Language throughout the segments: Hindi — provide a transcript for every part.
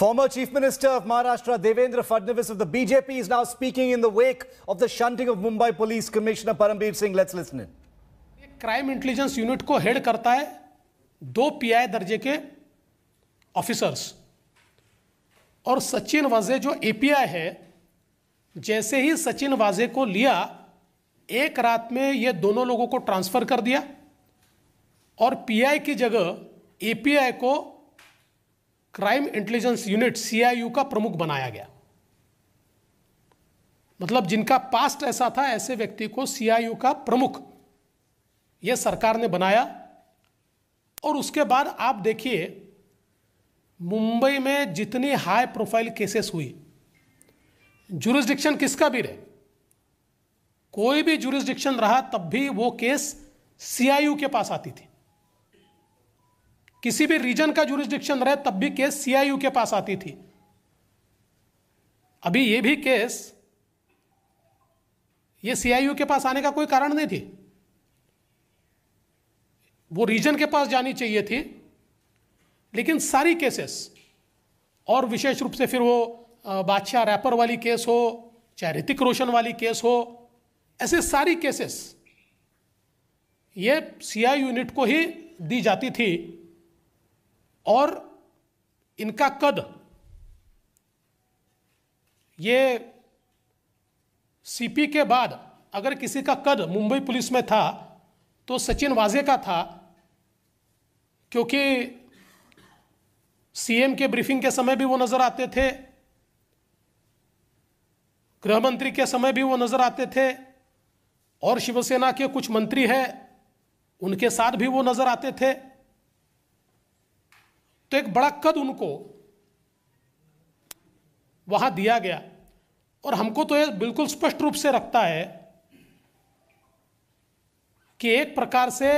Former Chief Minister of Maharashtra Devendra Fadnavis of the BJP is now speaking in the wake of the shunting of Mumbai Police Commissioner Parambir Singh. Let's listen in. Crime intelligence unit को हेड करता है दो पीआई दर्जे के ऑफिसर्स और सचिन वाजे जो एपीआई है जैसे ही सचिन वाजे को लिया एक रात में ये दोनों लोगों को ट्रांसफर कर दिया और पीआई की जगह एपीआई को क्राइम इंटेलिजेंस यूनिट सीआईयू का प्रमुख बनाया गया मतलब जिनका पास्ट ऐसा था ऐसे व्यक्ति को सीआईयू का प्रमुख यह सरकार ने बनाया और उसके बाद आप देखिए मुंबई में जितनी हाई प्रोफाइल केसेस हुई जुरिस्डिक्शन किसका भी रहे कोई भी जुरिस्डिक्शन रहा तब भी वो केस सीआईयू के पास आती थी किसी भी रीजन का जुरिस्डिक्शन रहे तब भी केस सीआईयू के पास आती थी अभी ये भी केस ये सीआईयू के पास आने का कोई कारण नहीं थी वो रीजन के पास जानी चाहिए थी लेकिन सारी केसेस और विशेष रूप से फिर वो बादशाह रैपर वाली केस हो चाहे ऋतिक रोशन वाली केस हो ऐसे सारी केसेस ये सीआई यूनिट को ही दी जाती थी और इनका कद ये सीपी के बाद अगर किसी का कद मुंबई पुलिस में था तो सचिन वाजे का था क्योंकि सीएम के ब्रीफिंग के समय भी वो नजर आते थे गृह मंत्री के समय भी वो नजर आते थे और शिवसेना के कुछ मंत्री हैं उनके साथ भी वो नजर आते थे तो एक बड़ा कद उनको वहां दिया गया और हमको तो यह बिल्कुल स्पष्ट रूप से रखता है कि एक प्रकार से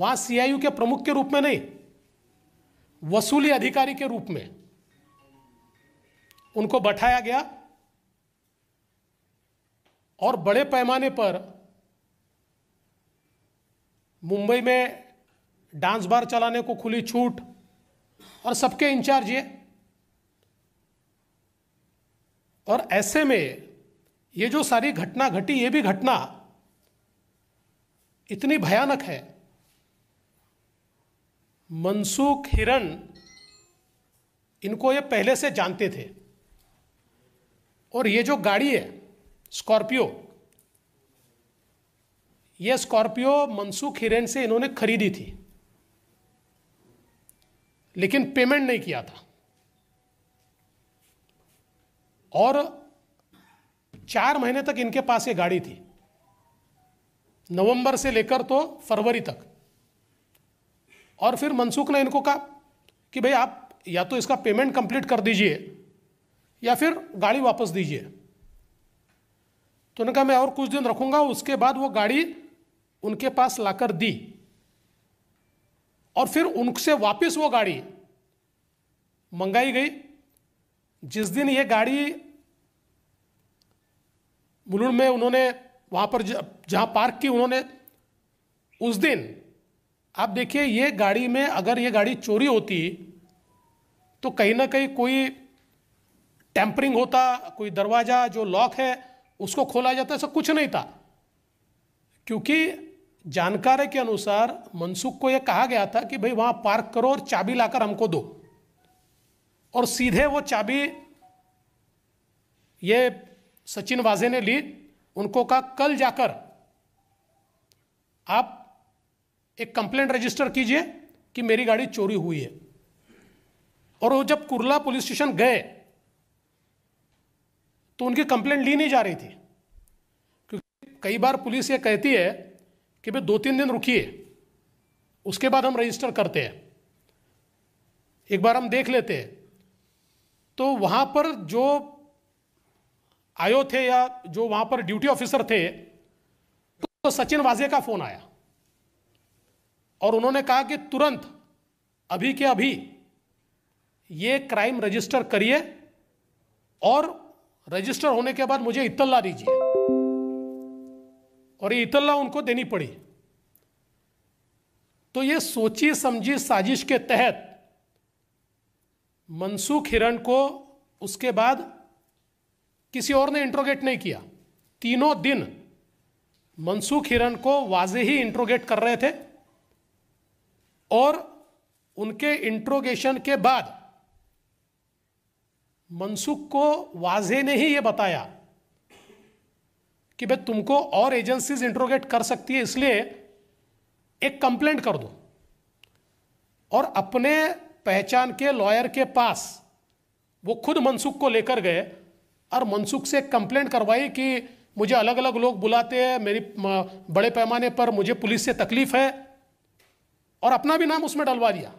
वहां सीआईयू के प्रमुख के रूप में नहीं वसूली अधिकारी के रूप में उनको बैठाया गया और बड़े पैमाने पर मुंबई में डांस बार चलाने को खुली छूट और सबके इंचार्ज ये और ऐसे में ये जो सारी घटना घटी ये भी घटना इतनी भयानक है मनसुख हिरन इनको ये पहले से जानते थे और ये जो गाड़ी है स्कॉर्पियो ये स्कॉर्पियो मनसुख हिरन से इन्होंने खरीदी थी लेकिन पेमेंट नहीं किया था और चार महीने तक इनके पास ये गाड़ी थी नवंबर से लेकर तो फरवरी तक और फिर मनसुख ने इनको कहा कि भाई आप या तो इसका पेमेंट कंप्लीट कर दीजिए या फिर गाड़ी वापस दीजिए तो उन्होंने कहा मैं और कुछ दिन रखूंगा उसके बाद वो गाड़ी उनके पास लाकर दी और फिर उनसे वापस वो गाड़ी मंगाई गई जिस दिन ये गाड़ी मुलुंड में उन्होंने वहाँ पर जहाँ पार्क की उन्होंने उस दिन आप देखिए ये गाड़ी में अगर ये गाड़ी चोरी होती तो कहीं ना कहीं कोई टेम्परिंग होता कोई दरवाज़ा जो लॉक है उसको खोला जाता ऐसा कुछ नहीं था क्योंकि जानकार के अनुसार मनसुख को यह कहा गया था कि भाई वहां पार्क करो और चाबी लाकर हमको दो और सीधे वो चाबी ये सचिन वाजे ने ली उनको कहा कल जाकर आप एक कंप्लेंट रजिस्टर कीजिए कि मेरी गाड़ी चोरी हुई है और वो जब कुरला पुलिस स्टेशन गए तो उनकी कंप्लेंट ली नहीं जा रही थी क्योंकि कई बार पुलिस ये कहती है कि भाई दो तीन दिन रुकिए उसके बाद हम रजिस्टर करते हैं एक बार हम देख लेते हैं तो वहाँ पर जो आयो थे या जो वहाँ पर ड्यूटी ऑफिसर थे तो सचिन वाजे का फ़ोन आया और उन्होंने कहा कि तुरंत अभी के अभी ये क्राइम रजिस्टर करिए और रजिस्टर होने के बाद मुझे इतला दीजिए और ये इतला उनको देनी पड़ी तो ये सोची समझी साजिश के तहत मनसुख हिरण को उसके बाद किसी और ने इंट्रोगेट नहीं किया तीनों दिन मनसुख हिरण को वाजे ही इंट्रोगेट कर रहे थे और उनके इंट्रोगेशन के बाद मनसुख को वाजे ने ही यह बताया कि भाई तुमको और एजेंसीज इंट्रोगेट कर सकती है इसलिए एक कंप्लेंट कर दो और अपने पहचान के लॉयर के पास वो खुद मनसुख को लेकर गए और मनसुख से कंप्लेंट करवाई कि मुझे अलग अलग लोग बुलाते हैं मेरी बड़े पैमाने पर मुझे पुलिस से तकलीफ है और अपना भी नाम उसमें डलवा दिया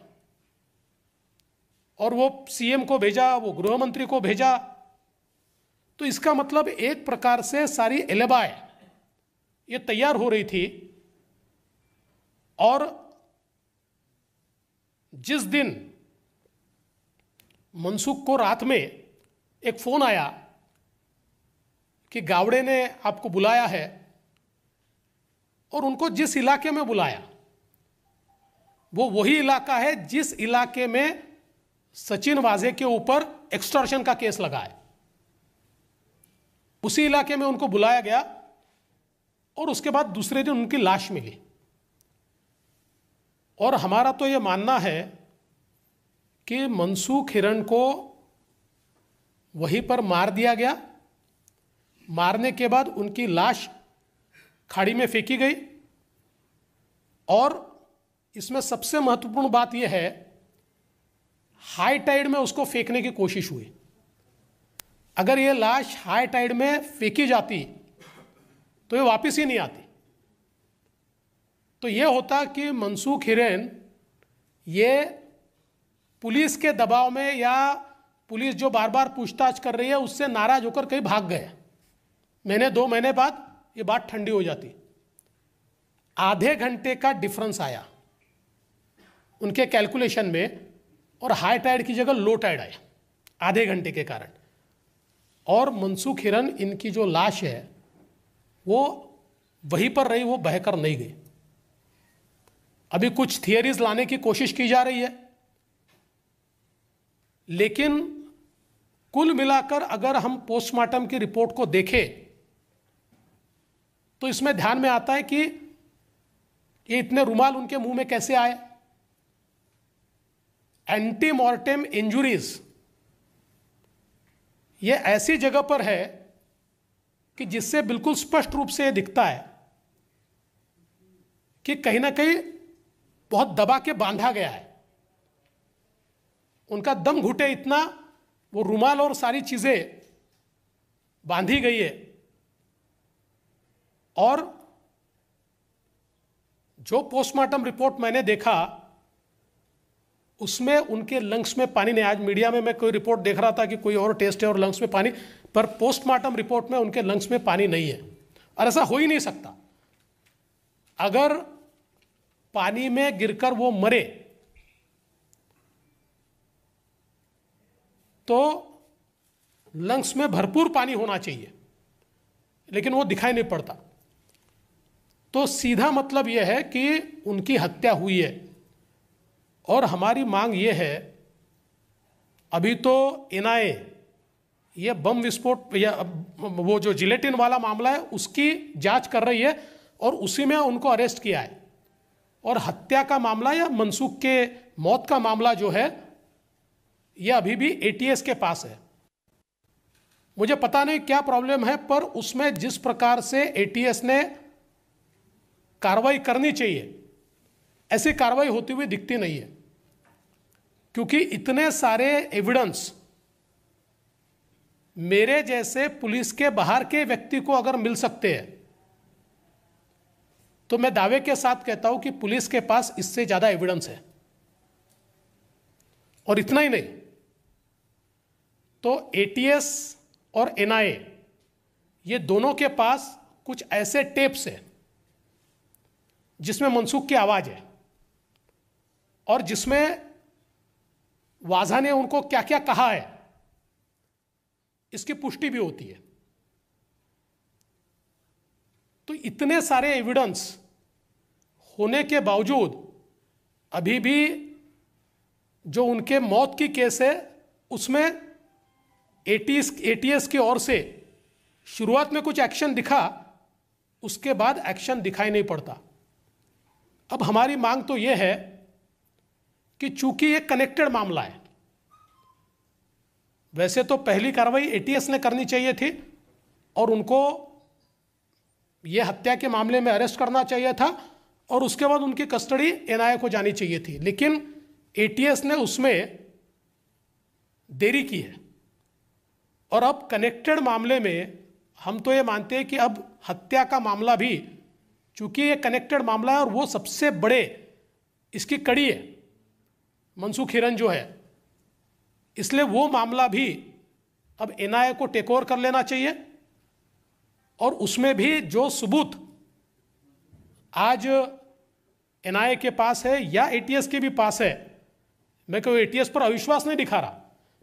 और वो सीएम को भेजा वो गृह मंत्री को भेजा तो इसका मतलब एक प्रकार से सारी एलेबाय ये तैयार हो रही थी और जिस दिन मनसुख को रात में एक फ़ोन आया कि गावड़े ने आपको बुलाया है और उनको जिस इलाके में बुलाया वो वही इलाका है जिस इलाके में सचिन वाजे के ऊपर एक्सटॉर्शन का केस लगा है उसी इलाके में उनको बुलाया गया और उसके बाद दूसरे दिन उनकी लाश मिली और हमारा तो ये मानना है कि मनसूख हिरण को वहीं पर मार दिया गया मारने के बाद उनकी लाश खाड़ी में फेंकी गई और इसमें सबसे महत्वपूर्ण बात यह है हाई टाइड में उसको फेंकने की कोशिश हुई अगर ये लाश हाई टाइड में फेंकी जाती तो ये वापस ही नहीं आती तो ये होता कि मनसुख हिरेन ये पुलिस के दबाव में या पुलिस जो बार बार पूछताछ कर रही है उससे नाराज होकर कहीं भाग गए महीने दो महीने बाद ये बात ठंडी हो जाती आधे घंटे का डिफरेंस आया उनके कैलकुलेशन में और हाई टाइड की जगह लो टाइड आया आधे घंटे के कारण और मनसुख हिरन इनकी जो लाश है वो वहीं पर रही वो बहकर नहीं गई अभी कुछ थियरीज लाने की कोशिश की जा रही है लेकिन कुल मिलाकर अगर हम पोस्टमार्टम की रिपोर्ट को देखें तो इसमें ध्यान में आता है कि ये इतने रुमाल उनके मुंह में कैसे आए एंटी मॉर्टेम इंजुरीज़ ये ऐसी जगह पर है कि जिससे बिल्कुल स्पष्ट रूप से यह दिखता है कि कहीं ना कहीं बहुत दबा के बांधा गया है उनका दम घुटे इतना वो रुमाल और सारी चीज़ें बांधी गई है और जो पोस्टमार्टम रिपोर्ट मैंने देखा उसमें उनके लंग्स में पानी नहीं आज मीडिया में मैं कोई रिपोर्ट देख रहा था कि कोई और टेस्ट है और लंग्स में पानी पर पोस्टमार्टम रिपोर्ट में उनके लंग्स में पानी नहीं है और ऐसा हो ही नहीं सकता अगर पानी में गिरकर वो मरे तो लंग्स में भरपूर पानी होना चाहिए लेकिन वो दिखाई नहीं पड़ता तो सीधा मतलब यह है कि उनकी हत्या हुई है और हमारी मांग ये है अभी तो एन ये बम विस्फोट या वो जो जिलेटिन वाला मामला है उसकी जांच कर रही है और उसी में उनको अरेस्ट किया है और हत्या का मामला या मनसुख के मौत का मामला जो है यह अभी भी एटीएस के पास है मुझे पता नहीं क्या प्रॉब्लम है पर उसमें जिस प्रकार से एटीएस ने कार्रवाई करनी चाहिए ऐसी कार्रवाई होती हुई दिखती नहीं है क्योंकि इतने सारे एविडेंस मेरे जैसे पुलिस के बाहर के व्यक्ति को अगर मिल सकते हैं तो मैं दावे के साथ कहता हूं कि पुलिस के पास इससे ज्यादा एविडेंस है और इतना ही नहीं तो एटीएस और एनआईए ये दोनों के पास कुछ ऐसे टेप्स हैं जिसमें मनसुख की आवाज है और जिसमें वाझा ने उनको क्या क्या कहा है इसकी पुष्टि भी होती है तो इतने सारे एविडेंस होने के बावजूद अभी भी जो उनके मौत की केस है उसमें एटीएस एटीएस की ओर से शुरुआत में कुछ एक्शन दिखा उसके बाद एक्शन दिखाई नहीं पड़ता अब हमारी मांग तो यह है कि चूंकि ये कनेक्टेड मामला है वैसे तो पहली कार्रवाई एटीएस ने करनी चाहिए थी और उनको ये हत्या के मामले में अरेस्ट करना चाहिए था और उसके बाद उनकी कस्टडी एनआईए को जानी चाहिए थी लेकिन एटीएस ने उसमें देरी की है और अब कनेक्टेड मामले में हम तो ये मानते हैं कि अब हत्या का मामला भी चूंकि ये कनेक्टेड मामला है और वो सबसे बड़े इसकी कड़ी है मनसुख हिरन जो है इसलिए वो मामला भी अब एनआईए को टेक ओवर कर लेना चाहिए और उसमें भी जो सबूत आज एनआईए के पास है या एटीएस के भी पास है मैं कोई एटीएस पर अविश्वास नहीं दिखा रहा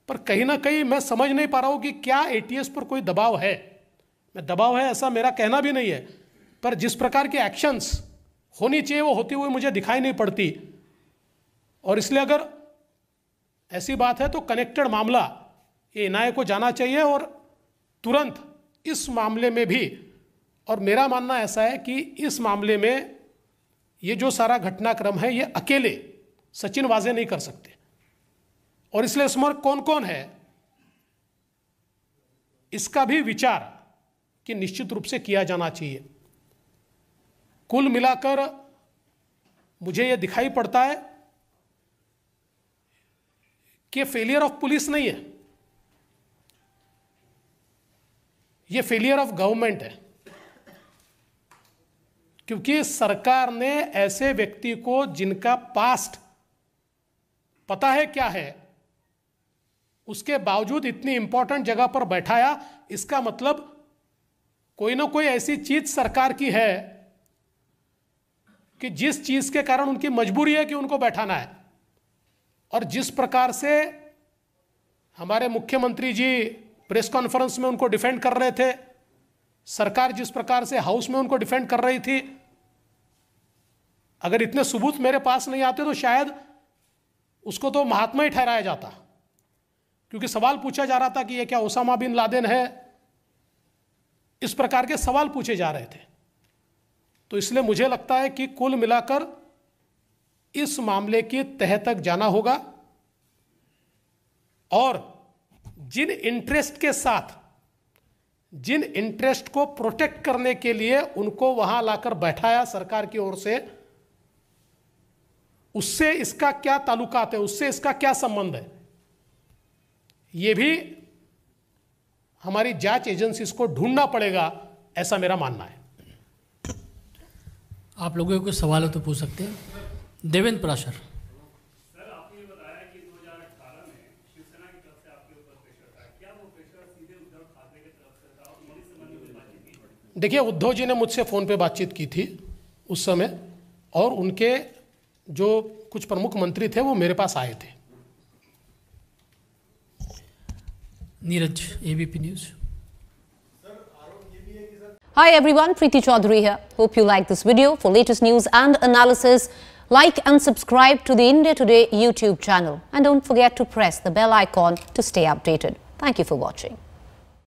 पर कहीं ना कहीं मैं समझ नहीं पा रहा हूँ कि क्या एटीएस पर कोई दबाव है मैं दबाव है ऐसा मेरा कहना भी नहीं है पर जिस प्रकार के एक्शंस होनी चाहिए वो होती हुई मुझे दिखाई नहीं पड़ती और इसलिए अगर ऐसी बात है तो कनेक्टेड मामला ये एनआईए को जाना चाहिए और तुरंत इस मामले में भी और मेरा मानना ऐसा है कि इस मामले में ये जो सारा घटनाक्रम है ये अकेले सचिन वाजे नहीं कर सकते और इसलिए इसमें कौन कौन है इसका भी विचार कि निश्चित रूप से किया जाना चाहिए कुल मिलाकर मुझे यह दिखाई पड़ता है कि फेलियर ऑफ पुलिस नहीं है यह फेलियर ऑफ गवर्नमेंट है क्योंकि सरकार ने ऐसे व्यक्ति को जिनका पास्ट पता है क्या है उसके बावजूद इतनी इंपॉर्टेंट जगह पर बैठाया इसका मतलब कोई ना कोई ऐसी चीज सरकार की है कि जिस चीज के कारण उनकी मजबूरी है कि उनको बैठाना है और जिस प्रकार से हमारे मुख्यमंत्री जी प्रेस कॉन्फ्रेंस में उनको डिफेंड कर रहे थे सरकार जिस प्रकार से हाउस में उनको डिफेंड कर रही थी अगर इतने सबूत मेरे पास नहीं आते तो शायद उसको तो महात्मा ही ठहराया जाता क्योंकि सवाल पूछा जा रहा था कि ये क्या ओसामा बिन लादेन है इस प्रकार के सवाल पूछे जा रहे थे तो इसलिए मुझे लगता है कि कुल मिलाकर इस मामले के तह तक जाना होगा और जिन इंटरेस्ट के साथ जिन इंटरेस्ट को प्रोटेक्ट करने के लिए उनको वहां लाकर बैठाया सरकार की ओर से उससे इसका क्या ताल्लुकात है उससे इसका क्या संबंध है यह भी हमारी जांच एजेंसी को ढूंढना पड़ेगा ऐसा मेरा मानना है आप लोगों के कुछ सवाल हो तो पूछ सकते हैं देवेंद्र प्राशर देखिए उद्धव जी ने मुझसे फ़ोन पे बातचीत की थी उस समय और उनके जो कुछ प्रमुख मंत्री थे वो मेरे पास आए थे Neeraj ABP News hi everyone Preeti Chaudhary है hope you like this video for latest news and analysis Like and subscribe to the India Today YouTube channel and don't forget to press the bell icon to stay updated. Thank you for watching.